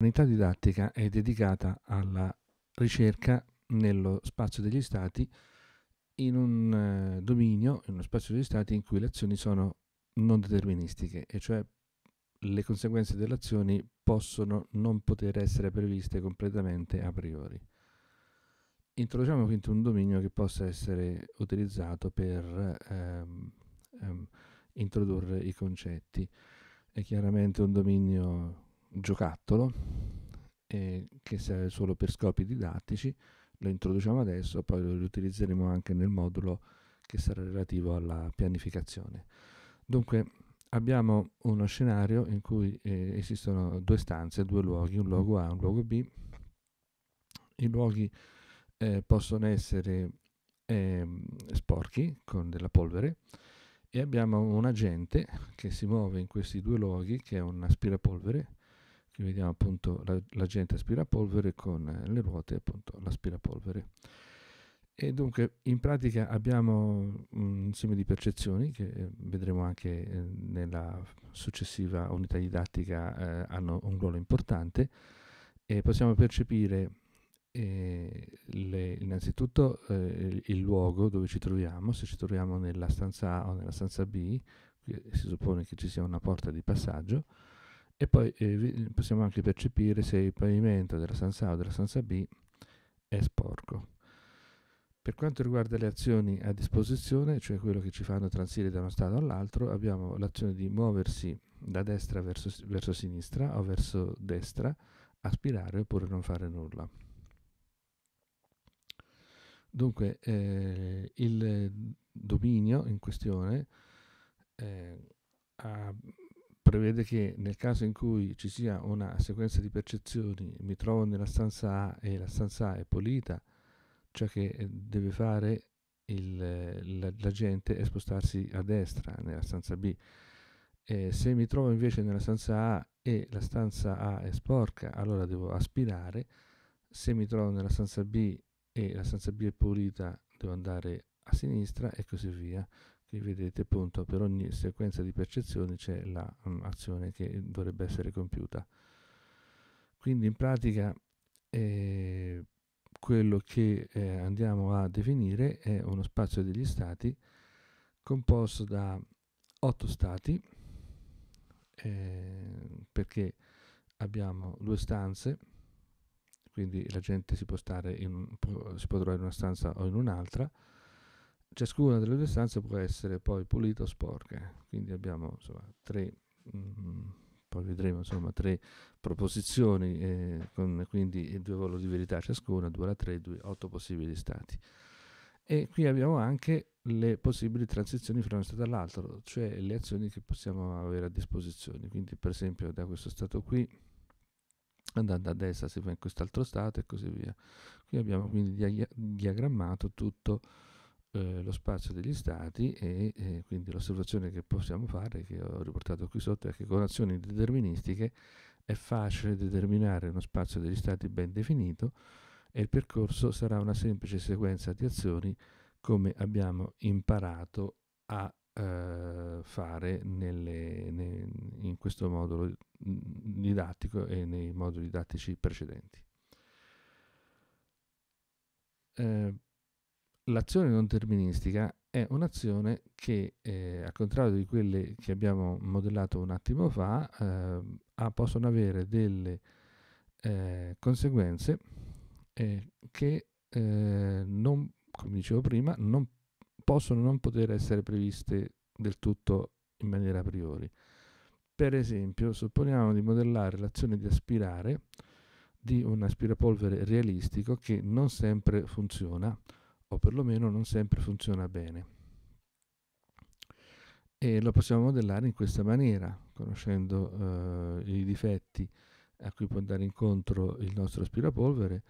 L'unità didattica è dedicata alla ricerca nello spazio degli stati in un eh, dominio, in uno spazio degli stati in cui le azioni sono non deterministiche, e cioè le conseguenze delle azioni possono non poter essere previste completamente a priori. Introduciamo quindi un dominio che possa essere utilizzato per ehm, ehm, introdurre i concetti. È chiaramente un dominio giocattolo eh, che serve solo per scopi didattici, lo introduciamo adesso, poi lo riutilizzeremo anche nel modulo che sarà relativo alla pianificazione. Dunque abbiamo uno scenario in cui eh, esistono due stanze, due luoghi, un luogo A e un luogo B. I luoghi eh, possono essere ehm, sporchi con della polvere e abbiamo un agente che si muove in questi due luoghi che è un aspirapolvere che vediamo appunto la, la gente aspirapolvere con eh, le ruote appunto l'aspirapolvere. E dunque in pratica abbiamo un insieme di percezioni che eh, vedremo anche eh, nella successiva unità didattica eh, hanno un ruolo importante e possiamo percepire eh, le, innanzitutto il luogo dove ci troviamo, se ci troviamo nella stanza A o nella stanza B, si suppone che ci sia una porta di passaggio, e poi eh, eh, possiamo anche percepire se il pavimento della stanza A o della stanza B è sporco. Per quanto riguarda le azioni a disposizione, cioè quello che ci fanno transire da uno stato all'altro, abbiamo l'azione di muoversi da destra verso, verso, sinistra o verso destra, aspirare oppure non fare nulla. Dunque eh, il dominio in questione eh, ha prevede che nel caso in cui ci sia una sequenza di percezioni, mi trovo nella stanza A e la stanza A è pulita, ciò che eh, deve fare il, eh, la, la, gente è spostarsi a destra nella stanza B. E se mi trovo invece nella stanza A e la stanza A è sporca, allora devo aspirare. Se mi trovo nella stanza B e la stanza B è pulita, devo andare a sinistra e così via che vedete appunto per ogni sequenza di percezioni c'è l'azione la, mm, che dovrebbe essere compiuta. Quindi in pratica eh, quello che eh, andiamo a definire è uno spazio degli stati composto da otto stati eh, perché abbiamo due stanze quindi la gente si può, stare in, può, si può trovare in una stanza o in un'altra Ciascuna delle due stanze può essere poi pulita o sporca, quindi abbiamo insomma, tre, mm, poi vedremo, insomma, tre proposizioni, eh, con quindi due valori di verità ciascuna, 2 alla 3, 2, 8 possibili stati. E qui abbiamo anche le possibili transizioni fra uno stato all'altro, cioè le azioni che possiamo avere a disposizione. Quindi per esempio da questo stato qui, andando a destra si va in quest'altro stato e così via. Qui abbiamo quindi diagrammato tutto eh, lo spazio degli stati e eh, quindi l'osservazione che possiamo fare, che ho riportato qui sotto, è che con azioni deterministiche è facile determinare uno spazio degli stati ben definito e il percorso sarà una semplice sequenza di azioni come abbiamo imparato a eh, fare nelle, ne, in questo modulo didattico e nei moduli didattici precedenti. Eh, l'azione non terministica è un'azione che, eh, al contrario di quelle che abbiamo modellato un attimo fa, eh, ha, possono avere delle eh, conseguenze eh, che eh, non, come dicevo prima, non possono non poter essere previste del tutto in maniera a priori. Per esempio, supponiamo di modellare l'azione di aspirare di un aspirapolvere realistico che non sempre funziona, o perlomeno non sempre funziona bene. E lo possiamo modellare in questa maniera, conoscendo eh, i difetti a cui può andare incontro il nostro aspirapolvere.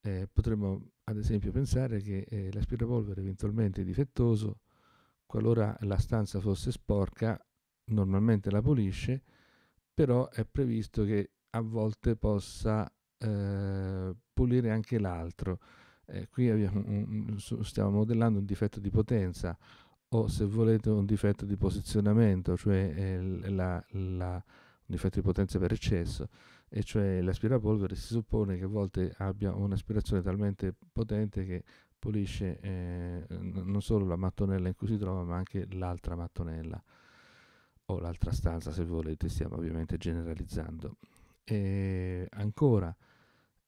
Eh, potremmo ad esempio pensare che eh, l'aspirapolvere eventualmente è difettoso, qualora la stanza fosse sporca, normalmente la pulisce, però è previsto che a volte possa eh, pulire anche l'altro eh, qui abbiamo, stiamo modellando un difetto di potenza o se volete un difetto di posizionamento, cioè eh, la, la, un difetto di potenza per eccesso, e cioè l'aspirapolvere si suppone che a volte abbia un'aspirazione talmente potente che pulisce eh, non solo la mattonella in cui si trova, ma anche l'altra mattonella o l'altra stanza, se volete, stiamo ovviamente generalizzando. E ancora,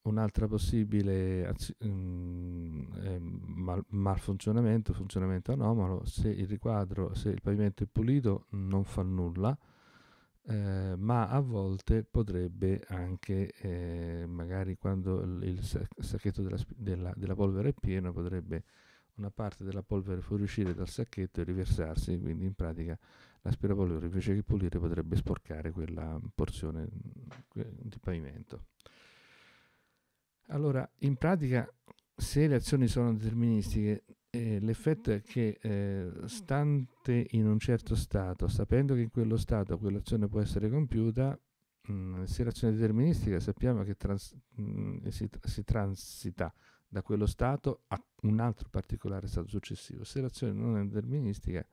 Un'altra possibile az- mh, mm, eh, mal- malfunzionamento, funzionamento anomalo, se il riquadro, se il pavimento è pulito non fa nulla, eh, ma a volte potrebbe anche, eh, magari quando il sacchetto della, della, della, polvere è pieno, potrebbe una parte della polvere fuoriuscire dal sacchetto e riversarsi, quindi in pratica l'aspirapolvere invece che pulire potrebbe sporcare quella porzione mm, di pavimento. Allora, in pratica, se le azioni sono deterministiche, eh, l'effetto è che eh, stante in un certo stato, sapendo che in quello stato quell'azione può essere compiuta, mh, mm, se l'azione è deterministica sappiamo che trans- mh, mm, si, tra- si transita da quello stato a un altro particolare stato successivo. Se l'azione non è deterministica,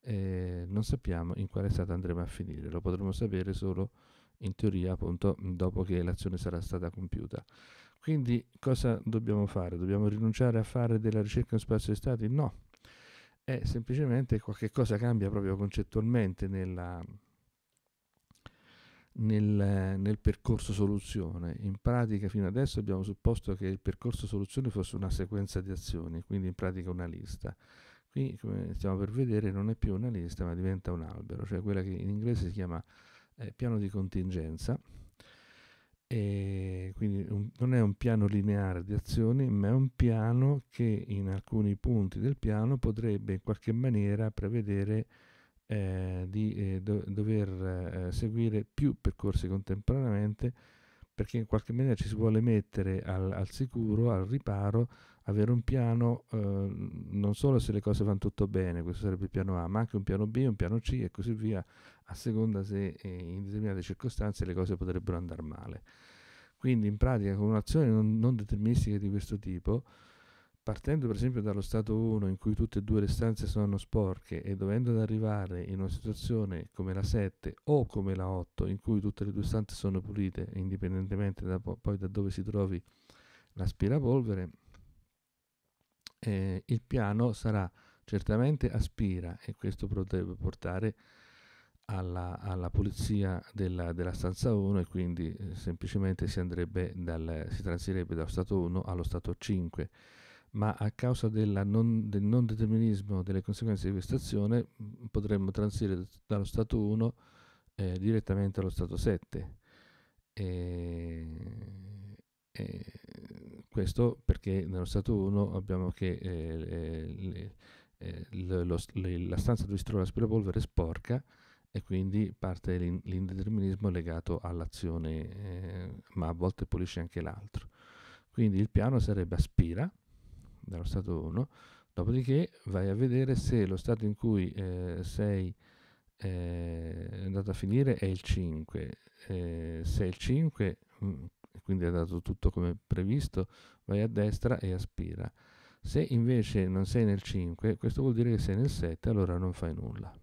eh, non sappiamo in quale stato andremo a finire, lo potremo sapere solo in teoria appunto dopo che l'azione sarà stata compiuta. Quindi cosa dobbiamo fare? Dobbiamo rinunciare a fare della ricerca in spazio di stati? No, è semplicemente qualche cosa cambia proprio concettualmente nella, nel, nel, percorso soluzione. In pratica fino adesso abbiamo supposto che il percorso soluzione fosse una sequenza di azioni, quindi in pratica una lista. Qui, come stiamo per vedere, non è più una lista, ma diventa un albero, cioè quella che in inglese si chiama eh, piano di contingenza, e quindi un, non è un piano lineare di azioni, ma è un piano che in alcuni punti del piano potrebbe in qualche maniera prevedere eh, di eh, do, dover eh, seguire più percorsi contemporaneamente perché in qualche maniera ci si vuole mettere al, al sicuro, al riparo, avere un piano eh, non solo se le cose vanno tutto bene, questo sarebbe il piano A, ma anche un piano B, un piano C e così via, a seconda se eh, in determinate circostanze le cose potrebbero andare male. Quindi in pratica con un'azione non, non deterministica di questo tipo, partendo per esempio dallo stato 1 in cui tutte e due le stanze sono sporche e dovendo arrivare in una situazione come la 7 o come la 8 in cui tutte le due stanze sono pulite indipendentemente da po- poi da dove si trovi l'aspirapolvere, eh, il piano sarà certamente aspira e questo potrebbe portare a alla, alla pulizia della, della, stanza 1 e quindi eh, semplicemente si, andrebbe dal, si transirebbe dallo stato 1 allo stato 5 ma a causa non, del non determinismo delle conseguenze di questa azione mm, potremmo transire dallo stato 1 eh, direttamente allo stato 7 e, e questo perché nello stato 1 abbiamo che eh, eh le, le, eh, lo, le, la stanza dove si trova la l'aspirapolvere è sporca e quindi parte l'indeterminismo legato all'azione, eh, ma a volte pulisce anche l'altro. Quindi il piano sarebbe aspira dallo stato 1, dopodiché vai a vedere se lo stato in cui eh, sei eh, andato a finire è il 5. Eh, se è il 5, mh, mm, quindi è andato tutto come previsto, vai a destra e aspira. Se invece non sei nel 5, questo vuol dire che sei nel 7, allora non fai nulla.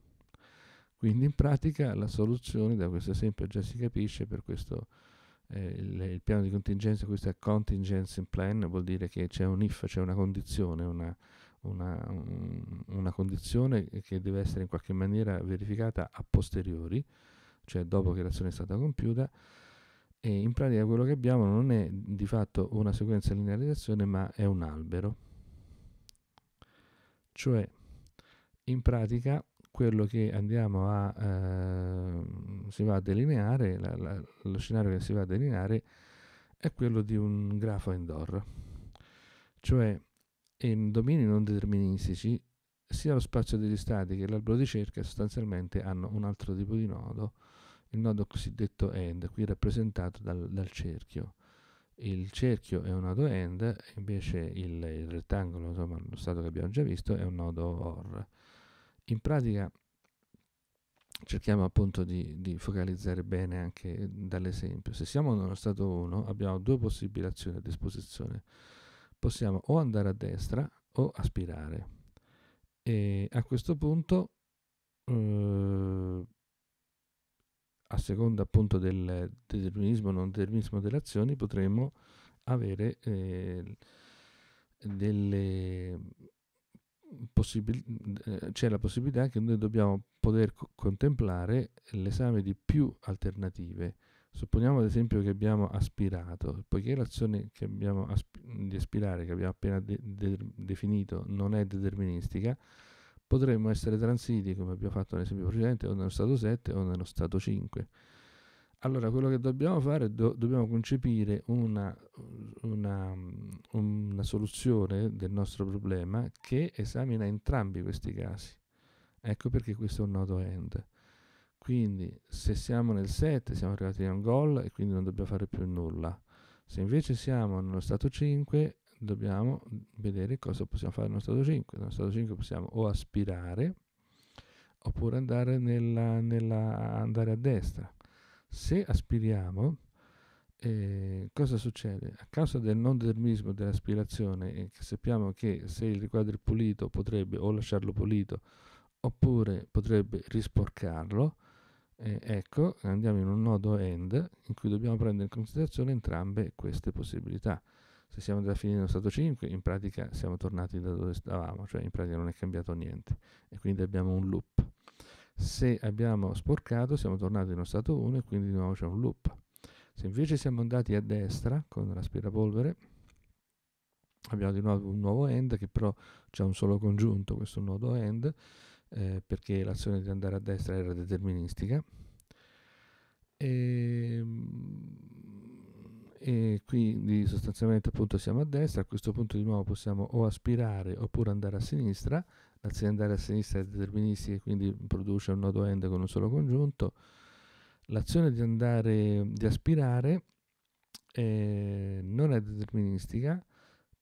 Quindi in pratica la soluzione, da questo esempio già si capisce, per questo eh, il, il, piano di contingenza, questo è contingency plan, vuol dire che c'è un if, c'è una condizione, una, una, un, una condizione che deve essere in qualche maniera verificata a posteriori, cioè dopo che l'azione è stata compiuta, e in pratica quello che abbiamo non è di fatto una sequenza lineare di azione, ma è un albero. Cioè, in pratica quello che andiamo a, eh, a delineare, la, la, lo scenario che si va a delineare è quello di un grafo indoor, cioè in domini non deterministici sia lo spazio degli stati che l'albero di cerca sostanzialmente hanno un altro tipo di nodo, il nodo cosiddetto end, qui rappresentato dal, dal cerchio. Il cerchio è un nodo end, invece il, il rettangolo, insomma lo stato che abbiamo già visto, è un nodo OR in pratica cerchiamo appunto di, di, focalizzare bene anche dall'esempio. Se siamo nello stato 1 abbiamo due possibili azioni a disposizione. Possiamo o andare a destra o aspirare. E a questo punto, eh, a seconda appunto del determinismo o non determinismo delle azioni, potremmo avere eh, delle possibil- eh, c'è la possibilità che noi dobbiamo poter co- contemplare l'esame di più alternative. Supponiamo ad esempio che abbiamo aspirato, poiché l'azione asp- di aspirare che abbiamo appena de- de- definito non è deterministica, potremmo essere transiti, come abbiamo fatto nell'esempio precedente, o nello stato 7 o nello stato 5. Allora, quello che dobbiamo fare è do, dobbiamo concepire una, una, una, soluzione del nostro problema che esamina entrambi questi casi. Ecco perché questo è un nodo end. Quindi se siamo nel 7 siamo arrivati a un gol e quindi non dobbiamo fare più nulla. Se invece siamo nello stato 5 dobbiamo vedere cosa possiamo fare nello stato 5. Nello stato 5 possiamo o aspirare oppure andare, nella, nella, andare a destra se aspiriamo, eh, cosa succede? A causa del non determinismo dell'aspirazione, eh, sappiamo che se il riquadro è pulito potrebbe o lasciarlo pulito oppure potrebbe risporcarlo, eh, ecco, andiamo in un nodo end in cui dobbiamo prendere in considerazione entrambe queste possibilità. Se siamo andati a finire nello stato 5, in pratica siamo tornati da dove stavamo, cioè in pratica non è cambiato niente e quindi abbiamo un loop. Se abbiamo sporcato siamo tornati in uno stato 1 e quindi di nuovo c'è un loop. Se invece siamo andati a destra con l'aspirapolvere abbiamo di nuovo un nuovo end che però c'è un solo congiunto, questo nodo end, eh, perché l'azione di andare a destra era deterministica. E, ehm, e quindi sostanzialmente appunto siamo a destra, a questo punto di nuovo possiamo o aspirare oppure andare a sinistra, l'azione a sinistra è deterministica e quindi produce un nodo end con un solo congiunto, l'azione di andare di aspirare eh, non è deterministica,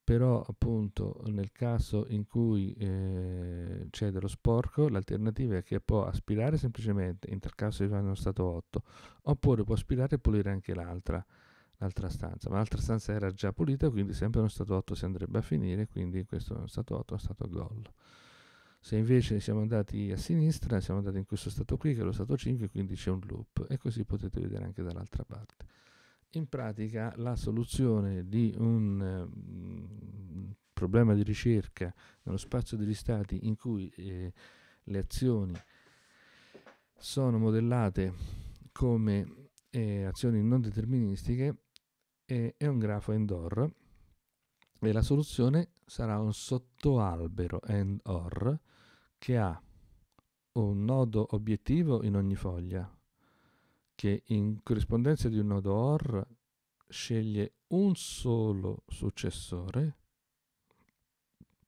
però appunto nel caso in cui eh, c'è dello sporco l'alternativa è che può aspirare semplicemente, in tal caso si fa nello stato 8, oppure può aspirare e pulire anche l'altra, l'altra stanza, ma l'altra stanza era già pulita quindi sempre uno stato 8 si andrebbe a finire, quindi questo è uno stato 8 è uno stato gol. Se invece siamo andati a sinistra, siamo andati in questo stato qui, che è lo stato 5, quindi c'è un loop, e così potete vedere anche dall'altra parte. In pratica la soluzione di un um, problema di ricerca nello spazio degli stati in cui eh, le azioni sono modellate come eh, azioni non deterministiche eh, è un grafo indoor e la soluzione sarà un sottoalbero AND OR che ha un nodo obiettivo in ogni foglia che in corrispondenza di un nodo OR sceglie un solo successore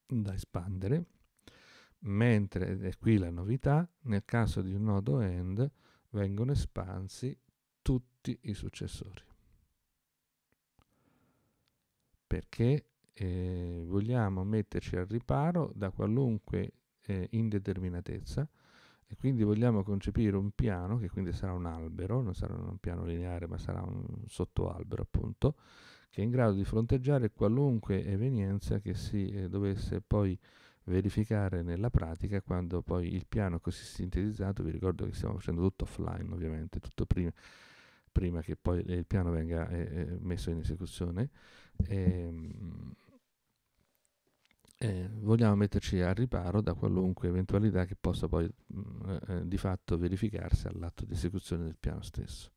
da espandere mentre, ed è qui la novità, nel caso di un nodo AND vengono espansi tutti i successori perché eh, vogliamo metterci al riparo da qualunque eh, indeterminatezza e quindi vogliamo concepire un piano, che quindi sarà un albero, non sarà un piano lineare ma sarà un sottoalbero appunto, che è in grado di fronteggiare qualunque evenienza che si eh, dovesse poi verificare nella pratica quando poi il piano così sintetizzato, vi ricordo che stiamo facendo tutto offline ovviamente, tutto prima, prima che poi il piano venga eh, eh messo in esecuzione, eh, eh, vogliamo metterci al riparo da qualunque eventualità che possa poi mh, mm, eh, eh, di fatto verificarsi all'atto di esecuzione del piano stesso.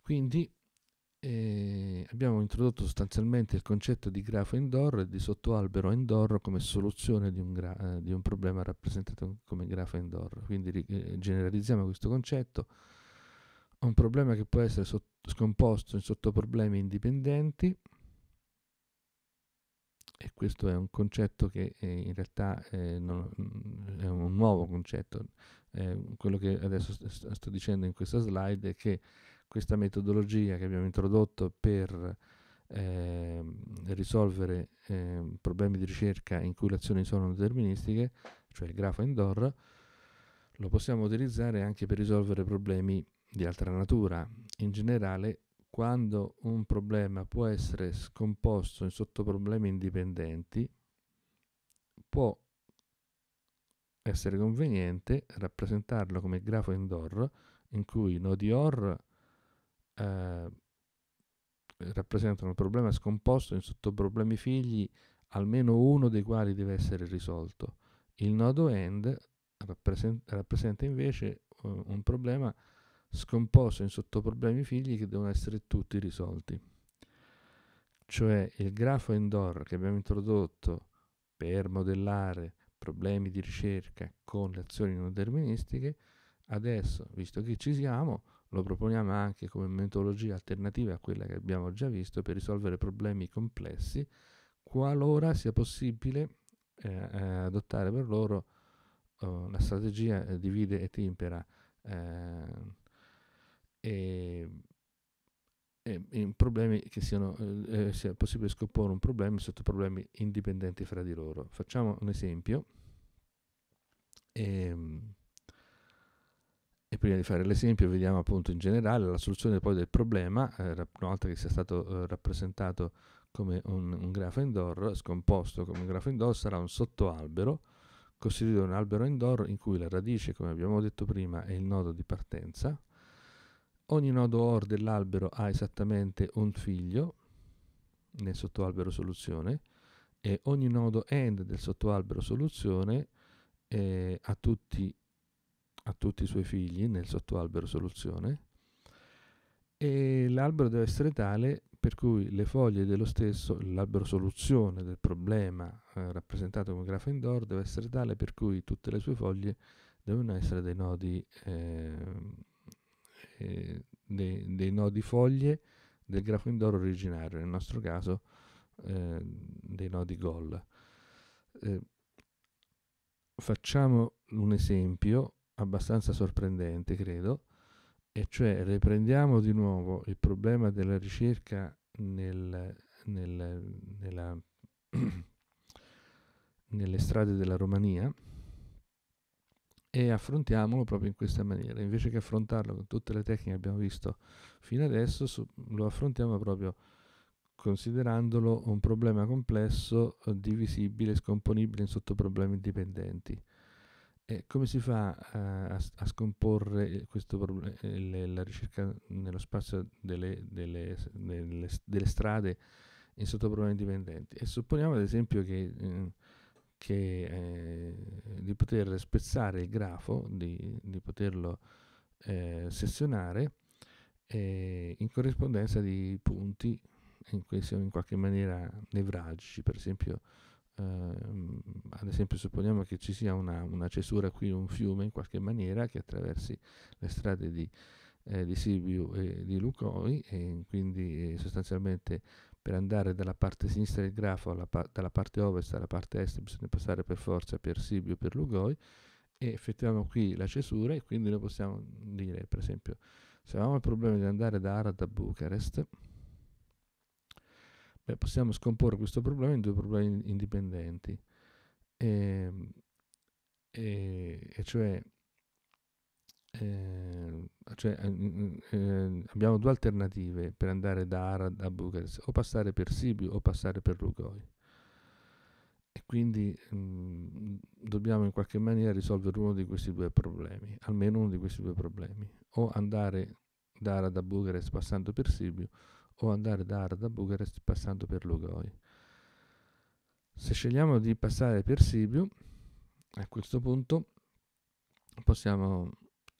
Quindi eh, abbiamo introdotto sostanzialmente il concetto di grafo indoor e di sottoalbero indoor come soluzione di un, gra- eh, di un problema rappresentato come grafo indoor. Quindi eh, generalizziamo questo concetto un problema che può essere sott- scomposto in sottoproblemi indipendenti e questo è un concetto che eh, in realtà eh, non, mm, è un nuovo concetto. Eh, quello che adesso st- sto dicendo in questa slide è che questa metodologia che abbiamo introdotto per ehm, risolvere ehm, problemi di ricerca in cui le azioni sono deterministiche, cioè il grafo indoor, lo possiamo utilizzare anche per risolvere problemi di altra natura. In generale quando un problema può essere scomposto in sottoproblemi indipendenti, può essere conveniente rappresentarlo come grafo indoor in cui i nodi OR eh, rappresentano il problema scomposto in sottoproblemi figli, almeno uno dei quali deve essere risolto. Il nodo end rappresenta, invece eh, un problema scomposto in sottoproblemi figli che devono essere tutti risolti. Cioè il grafo indoor che abbiamo introdotto per modellare problemi di ricerca con le azioni non deterministiche, adesso, visto che ci siamo, lo proponiamo anche come metodologia alternativa a quella che abbiamo già visto per risolvere problemi complessi, qualora sia possibile eh, eh adottare per loro eh, la strategia eh, divide e impera. Eh, e, e, e problemi che siano, eh, eh sia possibile scomporre un problema sotto problemi indipendenti fra di loro. Facciamo un esempio. E, ehm, e prima di fare l'esempio vediamo appunto in generale la soluzione poi del problema, eh, una volta che sia stato eh, rappresentato come un, un, grafo indoor, scomposto come un grafo indoor, sarà un sottoalbero costituito da un albero indoor in cui la radice, come abbiamo detto prima, è il nodo di partenza Ogni nodo OR dell'albero ha esattamente un figlio nel sottoalbero soluzione e ogni nodo AND del sottoalbero soluzione eh, ha, tutti, ha tutti i suoi figli nel sottoalbero soluzione e l'albero deve essere tale per cui le foglie dello stesso, l'albero soluzione del problema eh, rappresentato come grafo indoor deve essere tale per cui tutte le sue foglie devono essere dei nodi eh, eh, dei, dei, nodi foglie del grafo indoro originario, nel nostro caso eh, dei nodi gol. Eh, facciamo un esempio abbastanza sorprendente, credo, e cioè riprendiamo di nuovo il problema della ricerca nel, nel, nella, nelle strade della Romania e affrontiamolo proprio in questa maniera. Invece che affrontarlo con tutte le tecniche che abbiamo visto fino adesso, su, lo affrontiamo proprio considerandolo un problema complesso, eh, divisibile, scomponibile in sottoproblemi indipendenti. E come si fa eh, a, a, a scomporre eh, problem- le, la ricerca nello spazio delle, delle, delle, delle strade in sottoproblemi indipendenti? E supponiamo ad esempio che... Eh, che, eh, di poter spezzare il grafo, di, di poterlo eh, sessionare eh, in corrispondenza di punti in cui siamo in qualche maniera nevralgici, per esempio Uh, ad esempio supponiamo che ci sia una, una, cesura qui, un fiume in qualche maniera che attraversi le strade di, eh, di Sibiu e di Lucoi e quindi eh, sostanzialmente per andare dalla parte sinistra del grafo alla pa- dalla parte ovest alla parte est bisogna passare per forza per Sibio per Lugoi e effettuiamo qui la cesura e quindi noi possiamo dire per esempio se avevamo il problema di andare da Arad a Bucarest beh, possiamo scomporre questo problema in due problemi indipendenti e, ehm, e, e cioè eh, cioè, eh, ehm, abbiamo due alternative per andare da Arad a Bucarest, o passare per Sibiu o passare per Lugoi. E quindi mh, mm, dobbiamo in qualche maniera risolvere uno di questi due problemi, almeno uno di questi due problemi, o andare da Arad a Bucarest passando per Sibiu, o andare da Arad a Bucarest passando per Lugoi. Se scegliamo di passare per Sibiu, a questo punto possiamo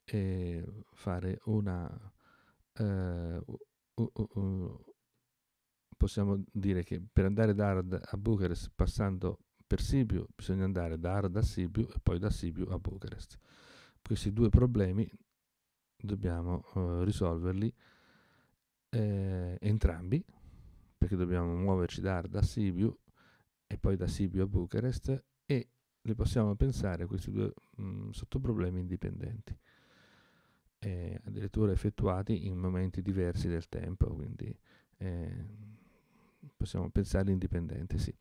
eh, fare una... Eh, uh, uh, possiamo dire che per andare da Ard a Bucharest passando per Sibiu bisogna andare da Ard a Sibiu e poi da Sibiu a Bucharest Questi due problemi dobbiamo uh, risolverli eh, entrambi perché dobbiamo muoverci da Ard a Sibiu e poi da Sibiu a Bucharest e li possiamo pensare questi due mh, mm, sottoproblemi indipendenti eh, addirittura effettuati in momenti diversi del tempo, quindi eh, possiamo pensare indipendenti, sì.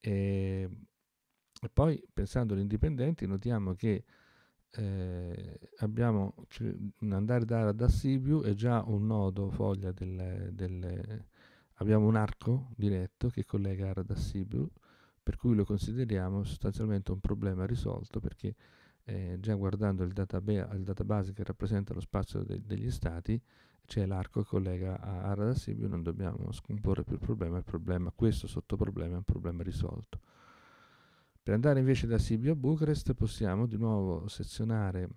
E, e poi pensando agli indipendenti notiamo che eh, abbiamo andare da da Sibiu è già un nodo foglia del, del, abbiamo un arco diretto che collega Ara da Sibiu per cui lo consideriamo sostanzialmente un problema risolto perché eh, già guardando il, database, il database che rappresenta lo spazio de- degli stati, c'è l'arco che collega a Arad Sibiu, non dobbiamo scomporre più il problema, il problema questo sottoproblema è un problema risolto. Per andare invece da Sibiu a Bucharest possiamo di nuovo sezionare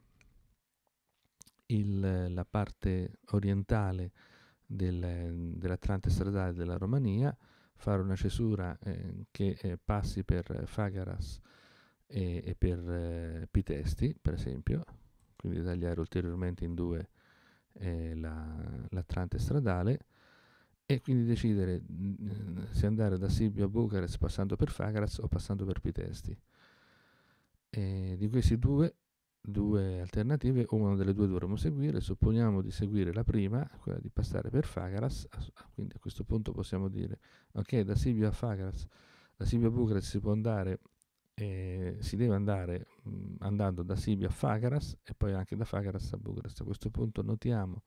il, la parte orientale del, dell'Atlante stradale della Romania, fare una cesura eh, che eh, passi per Fagaras e, e per eh, pitesti, per esempio, quindi tagliare ulteriormente in due eh, la, l'attrante stradale e quindi decidere mh, mm, se andare da Sibio a Bucarest passando per Fagraz o passando per Pitesti. E di questi due, due alternative, una delle due dovremmo seguire, supponiamo di seguire la prima, quella di passare per Fagras, quindi a questo punto possiamo dire ok da Sibio a Fagras, da Sibio a Bucarest si può andare eh, si deve andare mh, andando da Sibiu a Fagaras e poi anche da Fagaras a Bucarest. A questo punto notiamo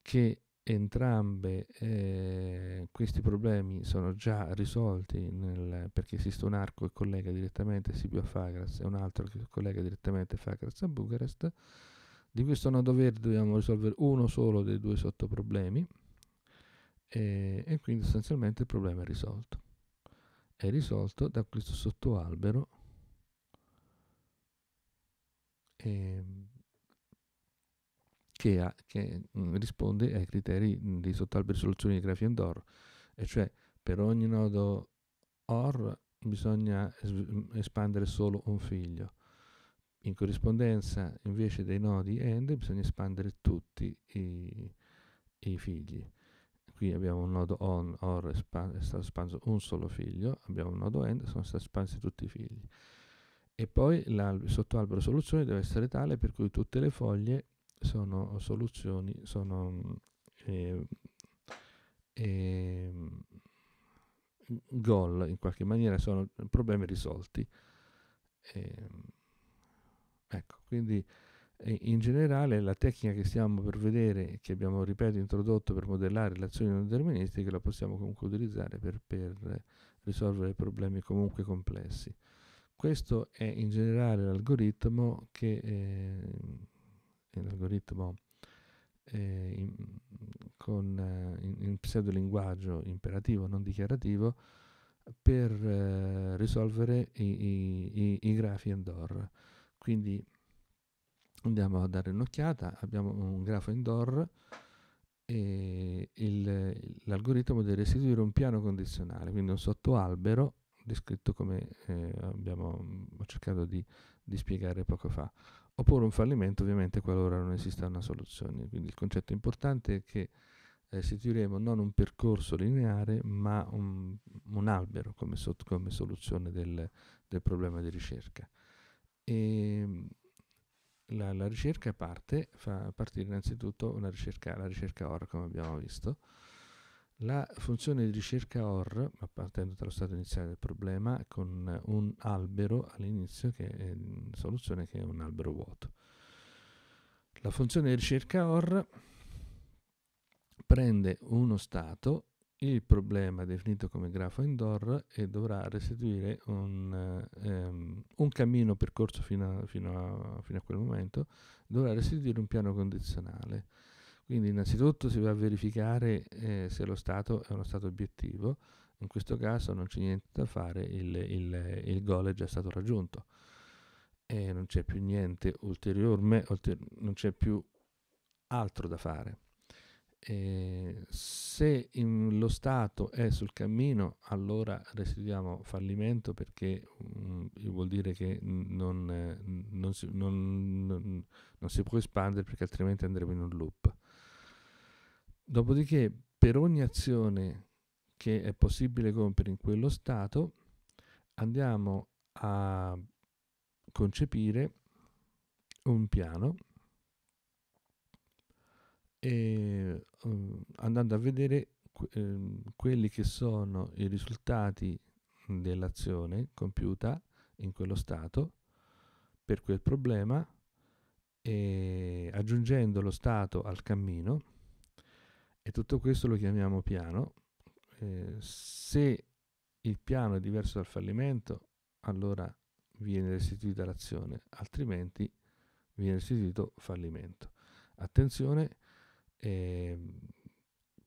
che entrambi eh, questi problemi sono già risolti nel, perché esiste un arco che collega direttamente Sibiu a Fagaras e un altro che collega direttamente Fagaras a Bucarest. Di questo non dovere dobbiamo risolvere uno solo dei due sottoproblemi eh, e quindi sostanzialmente il problema è risolto è risolto da questo sottoalbero ehm, che, ha, che mm, risponde ai criteri mh, mm, di sottoalberi soluzioni di Graphian DOR, e cioè per ogni nodo OR bisogna mm, espandere solo un figlio. In corrispondenza invece dei nodi AND bisogna espandere tutti i, i figli qui abbiamo un nodo on, or è stato espanso un solo figlio, abbiamo un nodo end, sono stati espansi tutti i figli. E poi il sottoalbero soluzione deve essere tale per cui tutte le foglie sono soluzioni, sono eh, eh, goal in qualche maniera, sono problemi risolti. Eh, ecco, quindi in generale la tecnica che stiamo per vedere, che abbiamo, ripeto, introdotto per modellare le azioni non deterministiche, la possiamo comunque utilizzare per, per risolvere problemi comunque complessi. Questo è in generale l'algoritmo che eh, l'algoritmo eh, in, con, eh, in, in pseudolinguaggio imperativo non dichiarativo per eh, risolvere i, i, i, i grafi and Quindi andiamo a dare un'occhiata, abbiamo un grafo indoor e il, l'algoritmo deve restituire un piano condizionale, quindi un sottoalbero descritto come eh, abbiamo mm, cercato di, di, spiegare poco fa, oppure un fallimento ovviamente qualora non esista una soluzione. Quindi il concetto importante è che restituiremo non un percorso lineare ma un, un albero come, so, come soluzione del, del problema di ricerca. E la, la ricerca parte, fa partire innanzitutto la ricerca, la ricerca OR, come abbiamo visto. La funzione di ricerca OR, partendo dallo stato iniziale del problema, con un albero all'inizio, che è in soluzione, che è un albero vuoto. La funzione di ricerca OR prende uno stato il problema definito come grafo indoor e dovrà restituire un, ehm, un cammino percorso fino a, fino, a, fino a, quel momento, dovrà restituire un piano condizionale. Quindi innanzitutto si va a verificare eh, se lo stato è uno stato obiettivo, in questo caso non c'è niente da fare, il, il, il goal è già stato raggiunto e non c'è più niente ulteriore, ulteriore non c'è più altro da fare eh, se lo Stato è sul cammino, allora restituiamo fallimento perché um, vuol dire che non, eh, non, si, non, non, si, può espandere perché altrimenti andremo in un loop. Dopodiché, per ogni azione che è possibile compiere in quello Stato, andiamo a concepire un piano e um, andando a vedere que- ehm, quelli che sono i risultati dell'azione compiuta in quello stato per quel problema e aggiungendo lo stato al cammino e tutto questo lo chiamiamo piano. Eh, se il piano è diverso dal fallimento, allora viene restituita l'azione, altrimenti viene restituito fallimento. Attenzione eh,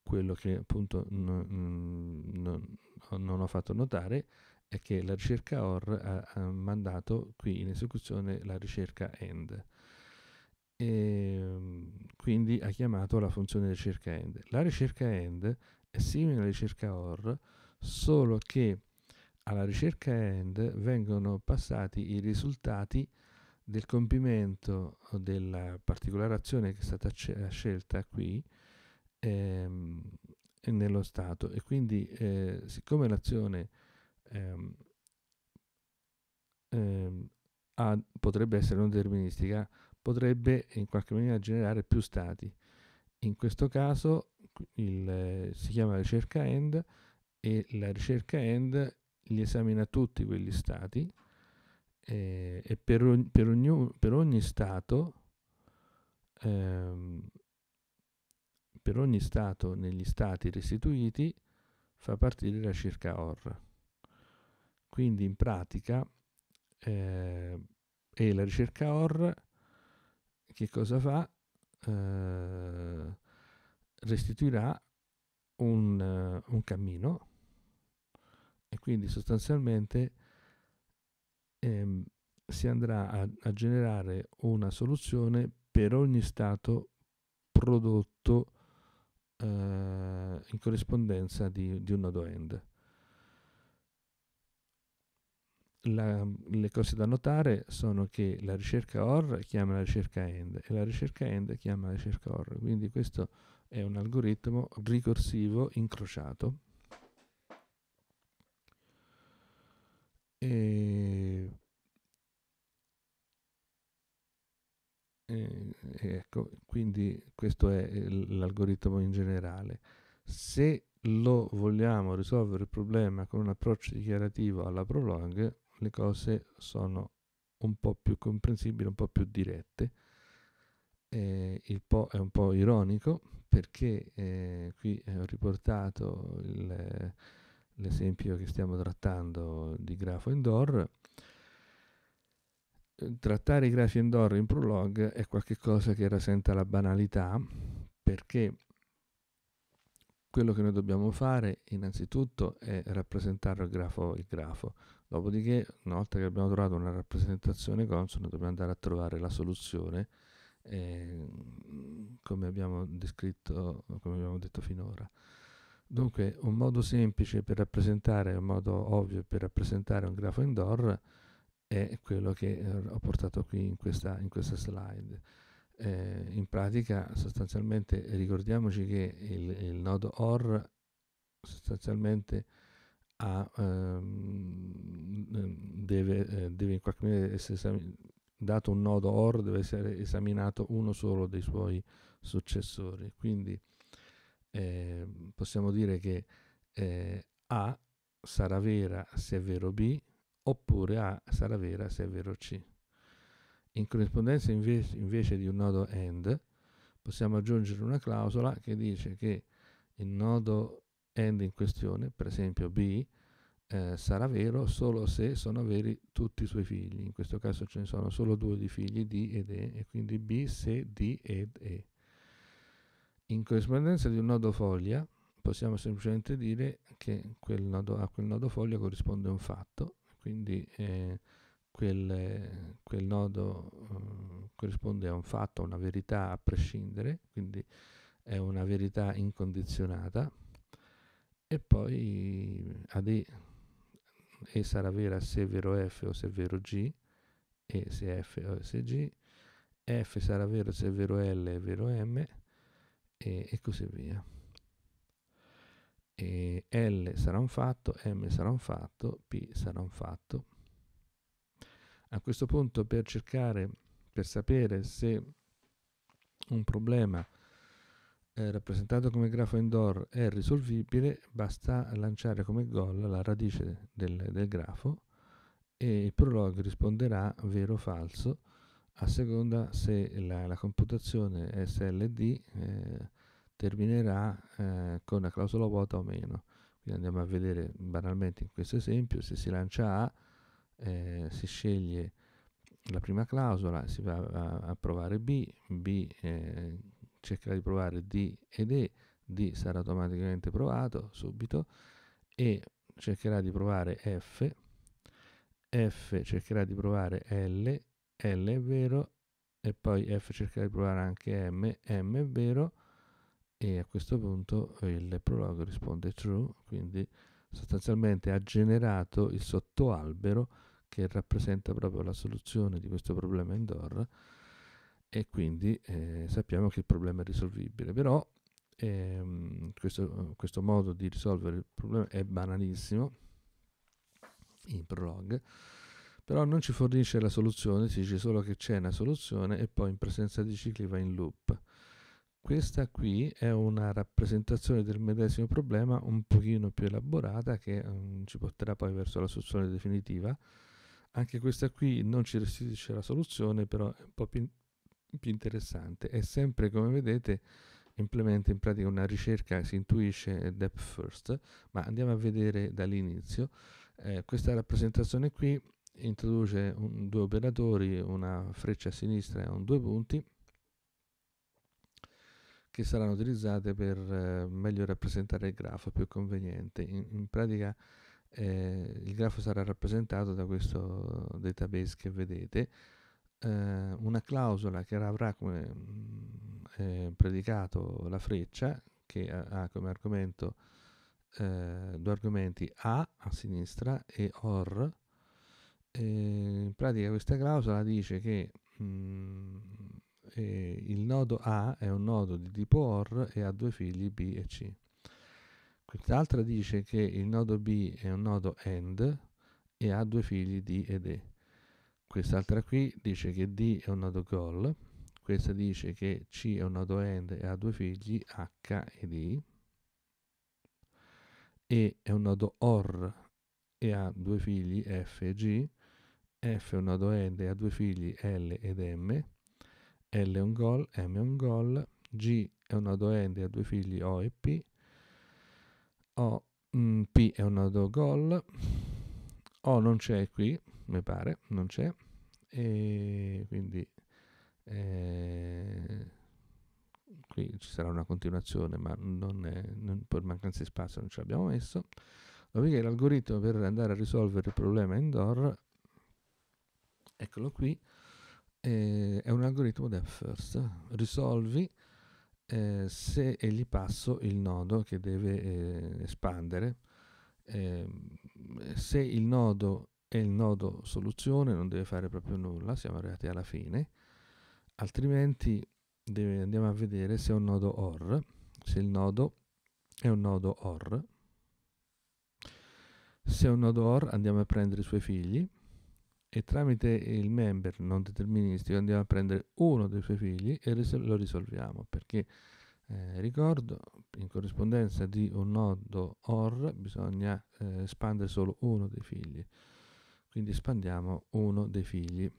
quello che appunto non, non, non ho fatto notare è che la ricerca OR ha, ha, mandato qui in esecuzione la ricerca AND e ehm, quindi ha chiamato la funzione ricerca AND. La ricerca AND è simile alla ricerca OR solo che alla ricerca AND vengono passati i risultati del compimento della particolare azione che è stata eh, scelta qui ehm, nello Stato e quindi eh, siccome l'azione ehm, ehm, ha, potrebbe essere non deterministica potrebbe in qualche maniera generare più stati in questo caso il, si chiama ricerca end e la ricerca end li esamina tutti quegli stati eh, e per, ogni, per, ogni, per ogni Stato, ehm, per ogni Stato negli Stati restituiti fa partire la circa OR. Quindi in pratica eh, e la ricerca OR che cosa fa? Eh, restituirà un, un cammino e quindi sostanzialmente ehm, si andrà a, a generare una soluzione per ogni stato prodotto eh, in corrispondenza di, di, un nodo end. La, le cose da notare sono che la ricerca OR chiama la ricerca end e la ricerca end chiama la ricerca OR, quindi questo è un algoritmo ricorsivo incrociato. E Ecco, quindi questo è eh, l'algoritmo in generale. Se lo vogliamo risolvere il problema con un approccio dichiarativo alla prolong, le cose sono un po' più comprensibili, un po' più dirette. Eh, il po' è un po' ironico perché eh, qui eh, ho riportato il, l'esempio che stiamo trattando di grafo indoor eh, trattare i grafi Endor in Prolog è qualcosa che rasenta la banalità perché quello che noi dobbiamo fare innanzitutto è rappresentare il grafo il grafo, dopodiché una volta che abbiamo trovato una rappresentazione consona dobbiamo andare a trovare la soluzione eh, come abbiamo descritto, come abbiamo detto finora. Dunque un modo semplice per rappresentare, un modo ovvio per rappresentare un grafo indoor è quello che eh, ho portato qui in questa, in questa slide. Eh, in pratica sostanzialmente ricordiamoci che il, il nodo OR sostanzialmente ha, ehm, deve, eh, deve, in qualche modo essere esaminato, dato un nodo OR deve essere esaminato uno solo dei suoi successori. Quindi eh, possiamo dire che eh, A sarà vera se è vero B, oppure A sarà vera se è vero C. In corrispondenza invece, invece di un nodo AND possiamo aggiungere una clausola che dice che il nodo AND in questione, per esempio B, eh, sarà vero solo se sono veri tutti i suoi figli. In questo caso ce ne sono solo due di figli, D ed E, e quindi B se D ed E. In corrispondenza di un nodo foglia possiamo semplicemente dire che quel nodo, a quel nodo foglia corrisponde un fatto quindi eh, quel, quel, nodo eh, corrisponde a un fatto, a una verità a prescindere, quindi è una verità incondizionata, e poi ad E, sarà vera se è vero F o se è vero G, E se è F o se è G, F sarà vero se è vero L e vero M, e, e così via e L sarà un fatto, M sarà un fatto, P sarà un fatto. A questo punto per cercare, per sapere se un problema eh, rappresentato come grafo indoor è risolvibile, basta lanciare come gol la radice del, del grafo e il prologue risponderà vero o falso a seconda se la, la computazione SLD eh, terminerà eh, con una clausola vuota o meno. Quindi andiamo a vedere banalmente in questo esempio, se si lancia A, eh, si sceglie la prima clausola, si va a, a provare B, B eh, cercherà di provare D ed E, D sarà automaticamente provato subito, E cercherà di provare F, F cercherà di provare L, L è vero, e poi F cercherà di provare anche M, M è vero, e a questo punto eh, il prologo risponde true, quindi sostanzialmente ha generato il sottoalbero che rappresenta proprio la soluzione di questo problema indoor e quindi eh, sappiamo che il problema è risolvibile, però ehm, questo, questo, modo di risolvere il problema è banalissimo in prologue, però non ci fornisce la soluzione, si dice solo che c'è una soluzione e poi in presenza di cicli va in loop. Questa qui è una rappresentazione del medesimo problema un pochino più elaborata che um, ci porterà poi verso la soluzione definitiva. Anche questa qui non ci restituisce la soluzione, però è un po' più, più interessante. È sempre, come vedete, implementa in pratica una ricerca, si intuisce depth first, ma andiamo a vedere dall'inizio. Eh, questa rappresentazione qui introduce un, due operatori, una freccia a sinistra e un due punti, che saranno utilizzate per eh, meglio rappresentare il grafo più conveniente. In, in pratica eh, il grafo sarà rappresentato da questo database che vedete, eh, una clausola che avrà come mm, eh, predicato la freccia, che ha come argomento eh, due argomenti A a sinistra e OR. Eh, in pratica questa clausola dice che mh, mm, eh, il nodo A è un nodo di tipo OR e ha due figli B e C. Quest'altra dice che il nodo B è un nodo AND e ha due figli D ed E. Quest'altra qui dice che D è un nodo GOL, questa dice che C è un nodo AND e ha due figli H ed I. E è un nodo OR e ha due figli F e G. F è un nodo AND e ha due figli L ed M. L è un gol, M è un gol, G è un nodo end e ha due figli O e P, O, mh, mm, P è un nodo gol, O non c'è qui, mi pare, non c'è, e quindi eh, qui ci sarà una continuazione, ma non è, non, per mancanza di spazio non ce l'abbiamo messo. Dopodiché l'algoritmo per andare a risolvere il problema indoor, eccolo qui, eh, è un algoritmo depth first. Risolvi eh, se e gli passo il nodo che deve eh, espandere. Ehm, se il nodo è il nodo soluzione non deve fare proprio nulla, siamo arrivati alla fine. Altrimenti deve, andiamo a vedere se è un nodo OR, se il nodo è un nodo OR. Se è un nodo OR andiamo a prendere i suoi figli e tramite il member non deterministico andiamo a prendere uno dei suoi figli e lo risolviamo perché eh, ricordo in corrispondenza di un nodo OR bisogna eh, espandere solo uno dei figli quindi espandiamo uno dei figli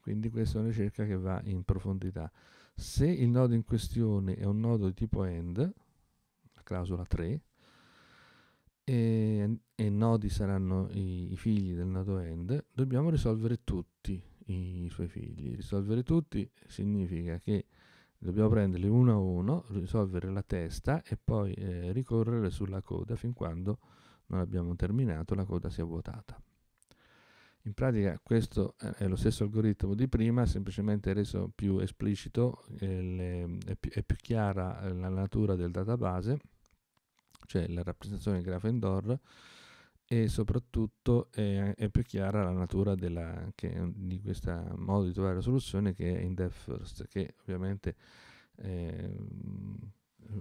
quindi questa è una ricerca che va in profondità se il nodo in questione è un nodo di tipo AND la clausola 3 Ehm, e, e nodi saranno i, i, figli del nodo end, dobbiamo risolvere tutti i suoi figli. Risolvere tutti significa che dobbiamo prenderli uno a uno, risolvere la testa e poi eh, ricorrere sulla coda fin quando non abbiamo terminato la coda si è vuotata. In pratica questo è lo stesso algoritmo di prima, semplicemente reso più esplicito e, eh, le, più, è più chiara eh, la natura del database cioè la rappresentazione di Gryffindor, e soprattutto è, è più chiara la natura della, che, di questo modo di trovare la soluzione che è in Death First, che ovviamente eh,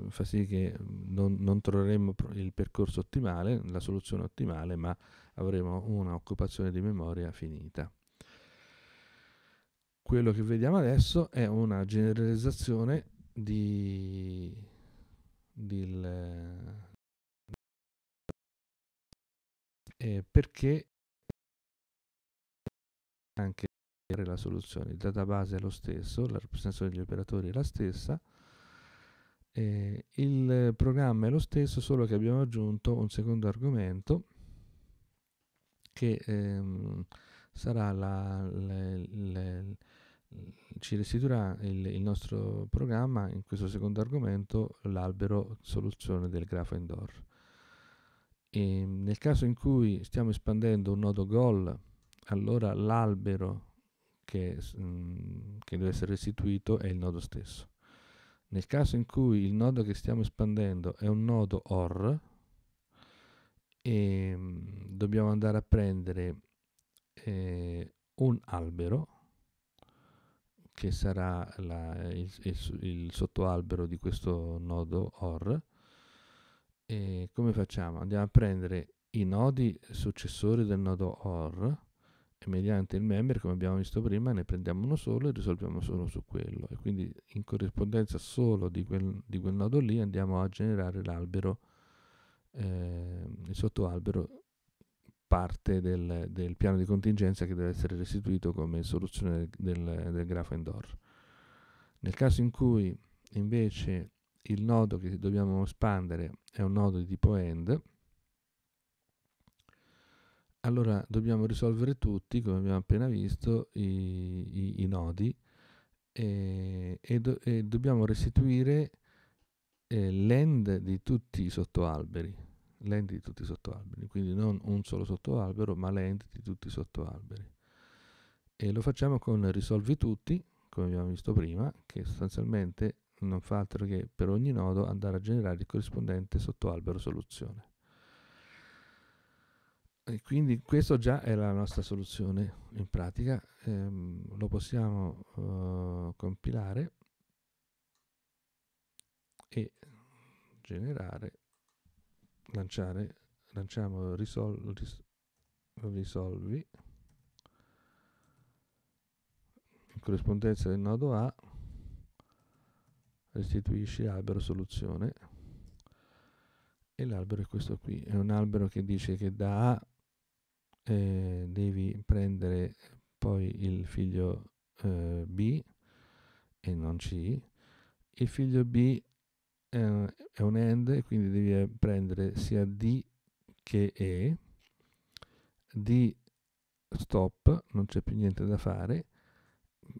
fa sì che non, non, troveremo il percorso ottimale, la soluzione ottimale, ma avremo un'occupazione di memoria finita. Quello che vediamo adesso è una generalizzazione di, di eh, perché anche la soluzione, il database è lo stesso, la rappresentazione degli operatori è la stessa, eh, il programma è lo stesso, solo che abbiamo aggiunto un secondo argomento che ehm, sarà la, le, le, ci restituirà il, il, nostro programma in questo secondo argomento l'albero soluzione del grafo indoor. E nel caso in cui stiamo espandendo un nodo goal, allora l'albero che, mh, mm, che deve essere restituito è il nodo stesso. Nel caso in cui il nodo che stiamo espandendo è un nodo OR, e ehm, dobbiamo andare a prendere eh, un albero che sarà la, il, il, il sottoalbero di questo nodo OR e come facciamo? Andiamo a prendere i nodi successori del nodo OR e mediante il member, come abbiamo visto prima, ne prendiamo uno solo e risolviamo solo su quello. E quindi in corrispondenza solo di quel, di quel nodo lì andiamo a generare l'albero, eh, il sottoalbero parte del, del, piano di contingenza che deve essere restituito come soluzione del, del, del grafo indoor. Nel caso in cui invece il nodo che dobbiamo espandere è un nodo di tipo end, allora dobbiamo risolvere tutti, come abbiamo appena visto, i, i, i nodi e, e, do, e, dobbiamo restituire eh, l'end di tutti i sottoalberi, l'end di tutti i sottoalberi, quindi non un solo sottoalbero, ma l'end di tutti i sottoalberi. E lo facciamo con risolvi tutti, come abbiamo visto prima, che sostanzialmente non fa altro che per ogni nodo andare a generare il corrispondente sottoalbero soluzione. E quindi questa già è la nostra soluzione in pratica, ehm, lo possiamo eh, compilare e generare, lanciare, lanciamo risol, ris, risolvi in corrispondenza del nodo A restituisci albero soluzione e l'albero è questo qui è un albero che dice che da A eh, devi prendere poi il figlio eh, B e non C il figlio B è, eh, è un AND quindi devi eh, prendere sia D che E D stop non c'è più niente da fare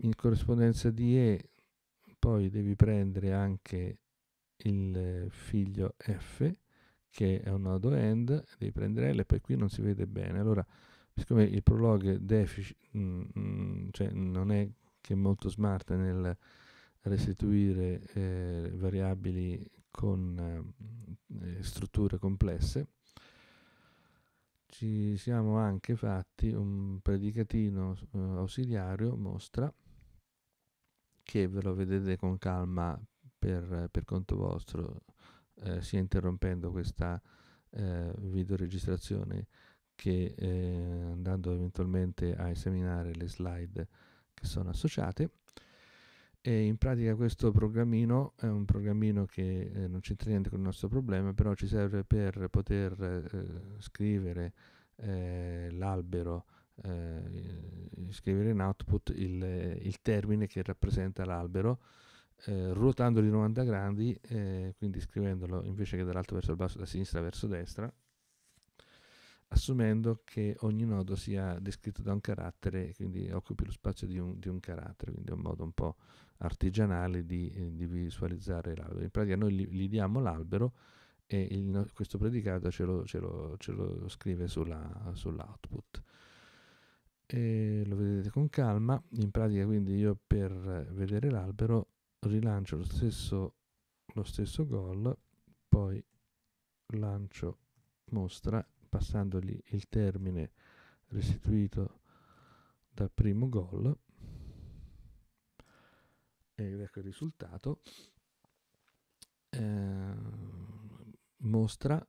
in corrispondenza di E poi devi prendere anche il figlio F che è un nodo end, devi prendere L, e poi qui non si vede bene. Allora, siccome il prologue deficit, mh, mm, mh, mm, cioè non è che molto smart nel restituire eh, variabili con eh, strutture complesse, ci siamo anche fatti un predicatino eh, ausiliario, mostra, che ve lo vedete con calma per, per conto vostro, eh, sia interrompendo questa eh, videoregistrazione che eh, andando eventualmente a esaminare le slide che sono associate. E in pratica questo programmino è un programmino che eh, non c'entra niente con il nostro problema, però ci serve per poter eh, scrivere eh, l'albero eh, scrivere in output il, il, termine che rappresenta l'albero, eh, ruotando di 90 gradi, eh, quindi scrivendolo invece che dall'alto verso il basso, da sinistra verso destra, assumendo che ogni nodo sia descritto da un carattere, quindi occupi lo spazio di un, di un carattere, quindi è un modo un po' artigianale di, eh, di visualizzare l'albero. In pratica noi gli, diamo l'albero e il, questo predicato ce lo, ce lo, ce lo scrive sulla, sull'output e lo vedete con calma in pratica quindi io per vedere l'albero rilancio lo stesso, lo stesso gol poi lancio mostra passandogli il termine restituito dal primo gol ed ecco il risultato eh, mostra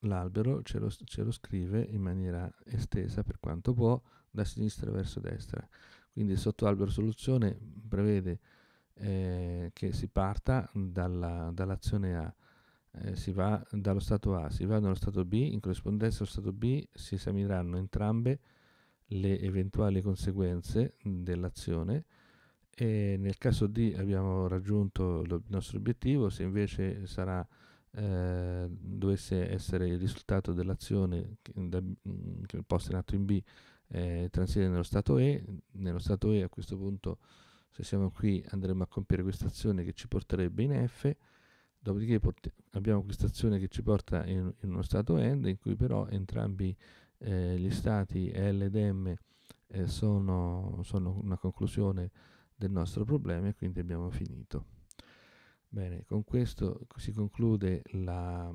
l'albero ce ce lo scrive in maniera estesa per quanto può da sinistra verso destra. Quindi il sottoalbero soluzione prevede eh, che si parta dalla, dall'azione A, eh, si va dallo stato A, si va nello stato B, in corrispondenza allo stato B si esamineranno entrambe le eventuali conseguenze dell'azione e nel caso D abbiamo raggiunto il nostro obiettivo, se invece sarà, eh, dovesse essere il risultato dell'azione che, da, posta in atto in B eh, transire nello stato E, nello stato E a questo punto se siamo qui andremo a compiere questa azione che ci porterebbe in F, dopodiché abbiamo questa azione che ci porta in, in uno stato end in cui però entrambi eh, gli stati L ed M eh, sono, sono una conclusione del nostro problema e quindi abbiamo finito. Bene, con questo si conclude la,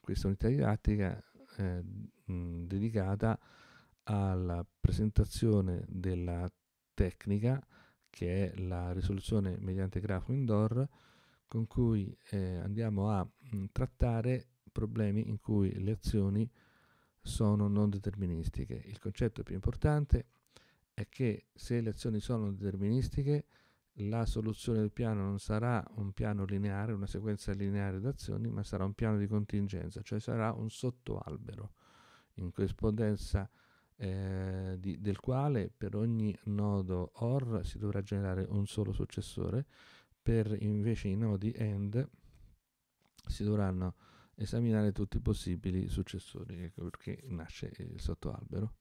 questa unità didattica eh, mh, dedicata alla presentazione della tecnica che è la risoluzione mediante grafo indoor con cui eh, andiamo a mh, mm, trattare problemi in cui le azioni sono non deterministiche. Il concetto più importante è che se le azioni sono deterministiche la soluzione del piano non sarà un piano lineare, una sequenza lineare d'azioni, ma sarà un piano di contingenza, cioè sarà un sottoalbero in corrispondenza eh, di, del quale per ogni nodo OR si dovrà generare un solo successore, per invece i nodi AND si dovranno esaminare tutti i possibili successori, ecco perché nasce il sottoalbero.